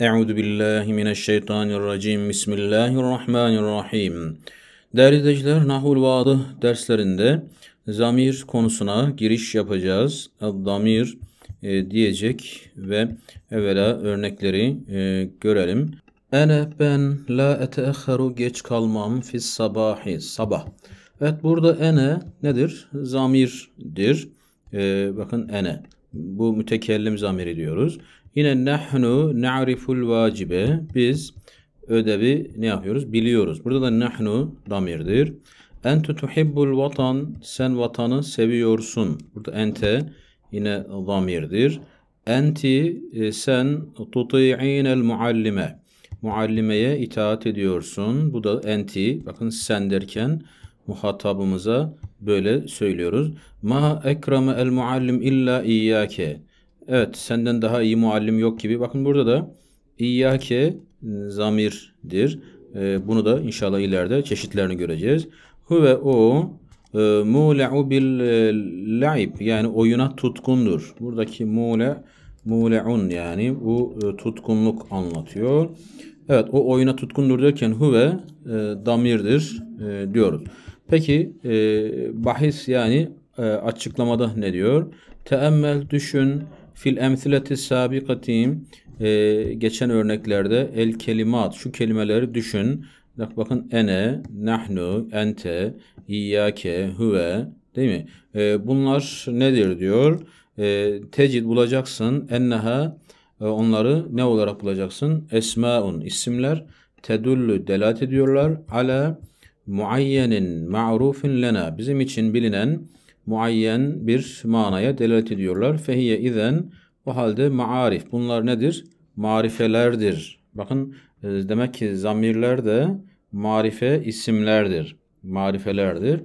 Euzu billahi mineşşeytanirracim. Bismillahirrahmanirrahim. Değerli izleyiciler, Nahul Vadı derslerinde zamir konusuna giriş yapacağız. Zamir e, diyecek ve evvela örnekleri e, görelim. Ene ben la eteahharu geç kalmam fis sabahi sabah. Evet burada ene nedir? Zamirdir. E, bakın ene. Bu mütekellim zamiri diyoruz. Yine nahnu na'riful vacibe. Biz ödevi ne yapıyoruz? Biliyoruz. Burada da nahnu damirdir. Ente tuhibbul vatan. Sen vatanı seviyorsun. Burada ente yine damirdir. Enti e, sen tuti'inel muallime. Muallimeye itaat ediyorsun. Bu da enti. Bakın sen derken muhatabımıza böyle söylüyoruz. Ma ekrame el muallim illa iyyake. Evet senden daha iyi muallim yok gibi. Bakın burada da İyyâke zamirdir. E, bunu da inşallah ileride çeşitlerini göreceğiz. Huve o e, mule'u bil e, la'ib yani oyuna tutkundur. Buradaki mule mule'un yani bu e, tutkunluk anlatıyor. Evet o oyuna tutkundur derken huve e, damirdir e, diyoruz. Peki e, bahis yani e, açıklamada ne diyor? Teemmel düşün Fil emsileti sabikatihim e, geçen örneklerde el kelimat şu kelimeleri düşün. Bak Bakın ene, nahnu, ente, iyyake, huve değil mi? E, bunlar nedir diyor. E, tecid bulacaksın. Enneha e, onları ne olarak bulacaksın? Esmaun isimler tedullu delat ediyorlar. Ala muayyenin ma'rufin lena bizim için bilinen muayyen bir manaya delalet ediyorlar. Fehiye izen o halde maarif. Bunlar nedir? Marifelerdir. Bakın e, demek ki zamirler de marife isimlerdir. Marifelerdir.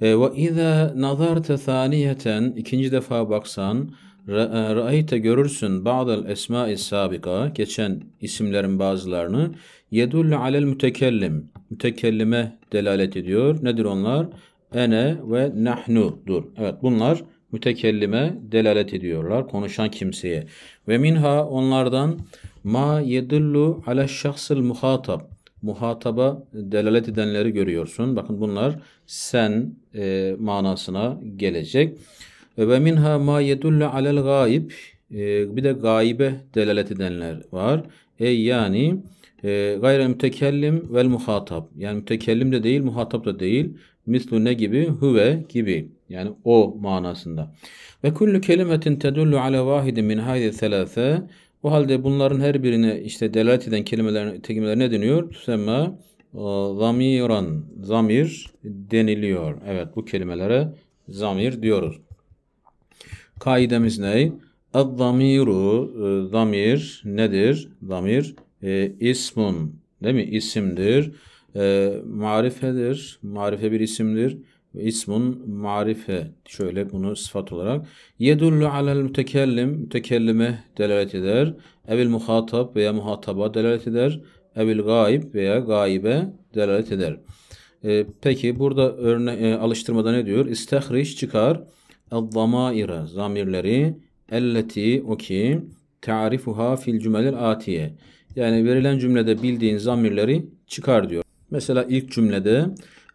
E, ve izâ nazarte thaniyeten ikinci defa baksan e, Ra'ayte görürsün ba'del esma-i sabika geçen isimlerin bazılarını yedullu alel mütekellim mütekellime delalet ediyor. Nedir onlar? ene ve dur. Evet bunlar mütekellime delalet ediyorlar. Konuşan kimseye. Ve minha onlardan ma yedillu ala şahsıl muhatap. Muhataba delalet edenleri görüyorsun. Bakın bunlar sen e, manasına gelecek. Ve minha ma yedullu alel gayib. E, bir de gaibe delalet edenler var. E yani e, ee, gayre mütekellim vel muhatap. Yani mütekellim de değil, muhatap da değil. Mislu ne gibi? Hüve gibi. Yani o manasında. Ve kullu kelimetin tedullu ala vahidin min haydi selase. O halde bunların her birine işte delalet eden kelimelerin kelimeler ne deniyor? Tusemma e, zamiran. Zamir deniliyor. Evet bu kelimelere zamir diyoruz. Kaidemiz ne? Ad-zamiru e, zamir nedir? Zamir e, ismun değil mi? İsimdir. E, marifedir. Marife bir isimdir. İsmun marife. Şöyle bunu sıfat olarak. Yedullu alel mütekellim. Mütekellime delalet eder. Evil muhatap veya muhataba delalet eder. Evil gayb veya gaybe delalet eder. E, peki burada örne e, alıştırmada ne diyor? İstehriş çıkar. el zamirleri elleti o ki tarifuha fil cümelil atiye. Yani verilen cümlede bildiğin zamirleri çıkar diyor. Mesela ilk cümlede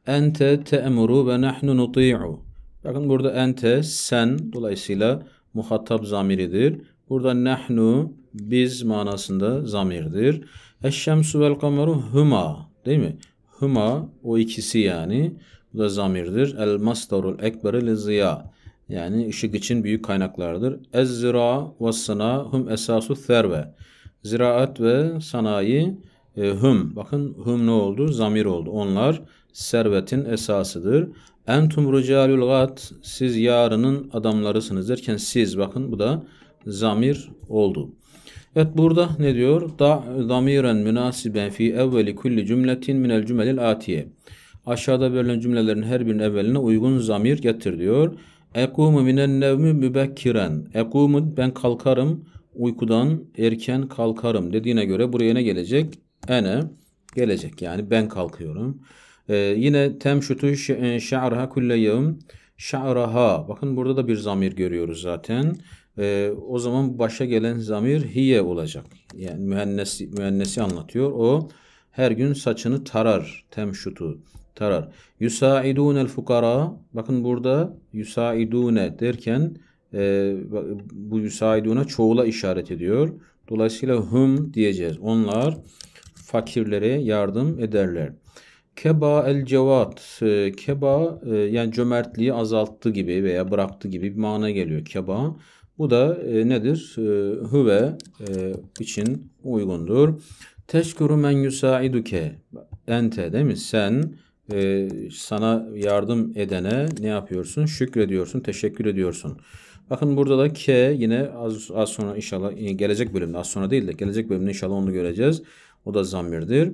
ente te'muru ve nahnu nuti'u. Bakın burada ente sen dolayısıyla muhatap zamiridir. Burada nahnu biz manasında zamirdir. Eşşemsu vel kameru huma değil mi? Huma o ikisi yani. Bu da zamirdir. El masdarul ekberi li ziya. Yani ışık için büyük kaynaklardır. Ezzira ve sına hum esasu therve. Ziraat ve sanayi e, hüm. Bakın hüm ne oldu? Zamir oldu. Onlar servetin esasıdır. Entum ricalul gat. Siz yarının adamlarısınız derken siz bakın bu da zamir oldu. Evet burada ne diyor? Da zamiren münasiben fi evveli kulli cümletin minel cümelil atiye. Aşağıda verilen cümlelerin her birinin evveline uygun zamir getir diyor. Ekumu minen nevmi mübekkiren. Ekumu ben kalkarım uykudan erken kalkarım dediğine göre buraya ne gelecek? Ene gelecek yani ben kalkıyorum. Ee, yine temşutu şa'raha e, kulle şa'raha. Bakın burada da bir zamir görüyoruz zaten. Ee, o zaman başa gelen zamir hiye olacak. Yani mühennesi, mühennesi anlatıyor. O her gün saçını tarar. Temşutu tarar. Yusaidunel fukara. Bakın burada yusaidune derken e, bu yusaiduna çoğula işaret ediyor. Dolayısıyla hum diyeceğiz. Onlar fakirlere yardım ederler. Keba el cevat. E, keba e, yani cömertliği azalttı gibi veya bıraktı gibi bir mana geliyor. Keba. Bu da e, nedir? E, hüve için uygundur. Teşkuru men yusaiduke. Ente değil mi? Sen sana yardım edene ne yapıyorsun? Şükrediyorsun, teşekkür ediyorsun. Bakın burada da K yine az, az sonra inşallah e, gelecek bölümde az sonra değil de gelecek bölümde inşallah onu göreceğiz. O da zamirdir.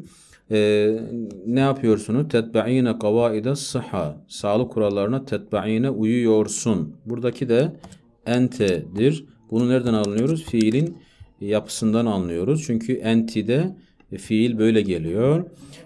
Ee, ne yapıyorsunuz? Tetba'ine kavaide sıha. Sağlık kurallarına tetba'ine uyuyorsun. Buradaki de ente'dir. Bunu nereden anlıyoruz? Fiilin yapısından anlıyoruz. Çünkü enti'de fiil böyle geliyor.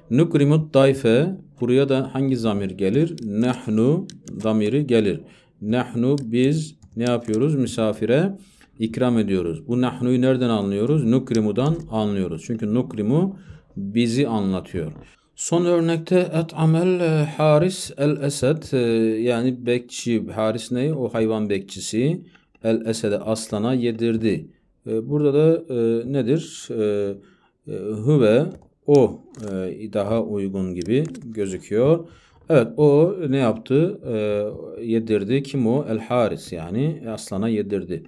Nukrimut dayfe. Buraya da hangi zamir gelir? Nehnu zamiri gelir. Nehnu biz ne yapıyoruz? Misafire ikram ediyoruz. Bu nahnu'yu nereden anlıyoruz? Nukrimu'dan anlıyoruz. Çünkü nukrimu bizi anlatıyor. Son örnekte et amel e, haris el esed e, yani bekçi haris ne? O hayvan bekçisi el esede aslana yedirdi. E, burada da nedir? E, hüve o daha uygun gibi gözüküyor. Evet o ne yaptı? E, yedirdi. Kim o? El Haris yani aslana yedirdi.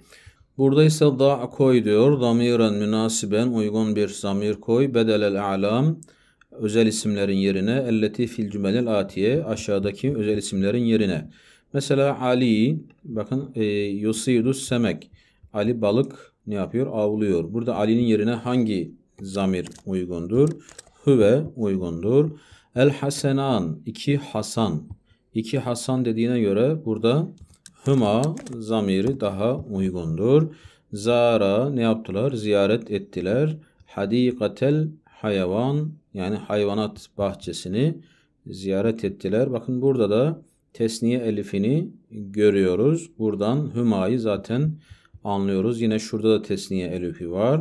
Burada ise da koy diyor. Damiren münasiben uygun bir zamir koy. Bedelel a'lam özel isimlerin yerine elleti fil cümelel atiye aşağıdaki özel isimlerin yerine. Mesela Ali bakın e, yusidu semek. Ali balık ne yapıyor? Avlıyor. Burada Ali'nin yerine hangi zamir uygundur? Hüve uygundur. El hasenan iki Hasan. İki Hasan dediğine göre burada hıma zamiri daha uygundur. Zara ne yaptılar? Ziyaret ettiler. Hadikatel hayvan yani hayvanat bahçesini ziyaret ettiler. Bakın burada da tesniye elifini görüyoruz. Buradan hümayı zaten anlıyoruz. Yine şurada da tesniye elifi var.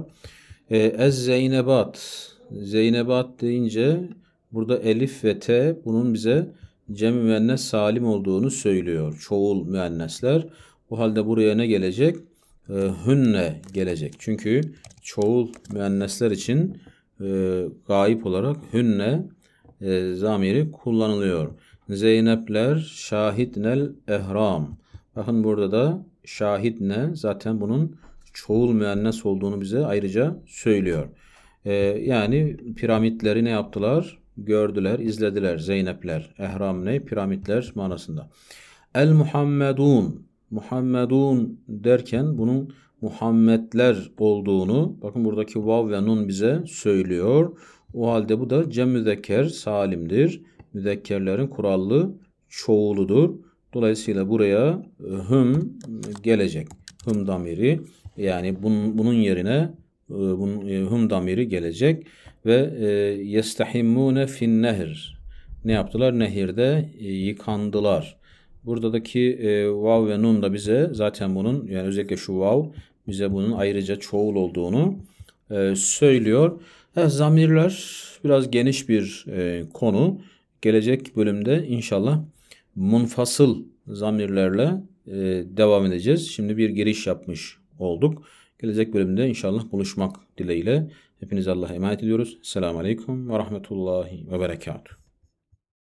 E, Ez Zeynebat. Zeynebat deyince Burada elif ve t bunun bize cem müennes salim olduğunu söylüyor. Çoğul müennesler. O halde buraya ne gelecek? E, hünne gelecek. Çünkü çoğul müennesler için e, gayip olarak hünne e, zamiri kullanılıyor. Zeynepler şahidnel ehram. Bakın burada da şahit ne? Zaten bunun çoğul müennes olduğunu bize ayrıca söylüyor. E, yani piramitleri ne yaptılar? gördüler, izlediler. Zeynepler, ehram ne? Piramitler manasında. El Muhammedun, Muhammedun derken bunun Muhammedler olduğunu bakın buradaki vav ve nun bize söylüyor. O halde bu da cem müzekker salimdir. Müzekkerlerin kurallı çoğuludur. Dolayısıyla buraya e, hüm gelecek. Hüm damiri yani bunun, bunun yerine ee, bunun e, hum damiri gelecek ve e, yestahimmune fin nehir. Ne yaptılar? Nehirde e, yıkandılar. Buradaki e, vav ve nun da bize zaten bunun yani özellikle şu vav bize bunun ayrıca çoğul olduğunu söylüyor. zamirler biraz geniş bir konu. Gelecek bölümde inşallah munfasıl zamirlerle devam edeceğiz. Şimdi bir giriş yapmış olduk. Gelecek bölümde inşallah buluşmak dileğiyle. Hepinize Allah'a emanet ediyoruz. Selamun Aleyküm ve Rahmetullahi ve Berekatuhu.